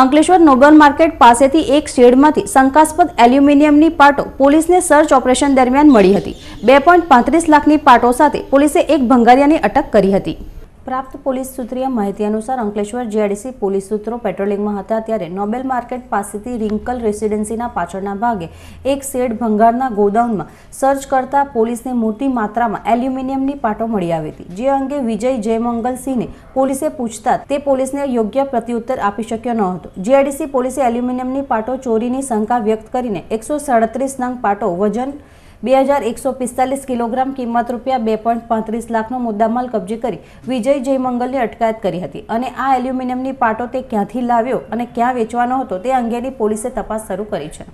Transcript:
Ankleshwar Nobel market પાસેથી એક શેડમાંથી શંકાસ્પદ એલ્યુમિનિયમની પાટો પોલીસને સર્ચ ઓપરેશન દરમિયાન મળી હતી બે લાખની પાટો સાથે પોલીસે એક ભંગારિયાની અટક કરી હતી પ્રાપ્ત પોલીસ સૂત્રીય માહિતી અનુસાર અંકલેશ્વર જીઆઈડીસી પોલીસ સૂત્રો પેટ્રોલિંગમાં હતા ત્યારે નોબેલ માર્કેટ પાસેથી રિંકલ રેસિડેન્સીના પાછળના ભાગે એક શેડ ભંગારના ગોડાઉનમાં સર્ચ કરતા પોલીસને મોટી માત્રામાં એલ્યુમિનિયમની પાટો મળી આવી હતી જે અંગે વિજય જયમંગલસિંહને પોલીસે પૂછતા તે પોલીસને યોગ્ય પ્રત્યુત્તર આપી શક્યો ન હતો જીઆઈડીસી પોલીસે એલ્યુમિનિયમની પાટો ચોરીની શંકા વ્યક્ત કરીને એકસો સાડત્રીસ નંગ પાટો વજન બે હજાર એકસો પિસ્તાલીસ કિલોગ્રામ કિંમત રૂપિયા બે પોઈન્ટ પાંત્રીસ લાખનો મુદ્દામાલ કબજે કરી વિજય જયમંગલની અટકાયત કરી હતી અને આ એલ્યુમિનિયમની પાટો તે ક્યાંથી લાવ્યો અને ક્યાં વેચવાનો હતો તે અંગેની પોલીસે તપાસ શરૂ કરી છે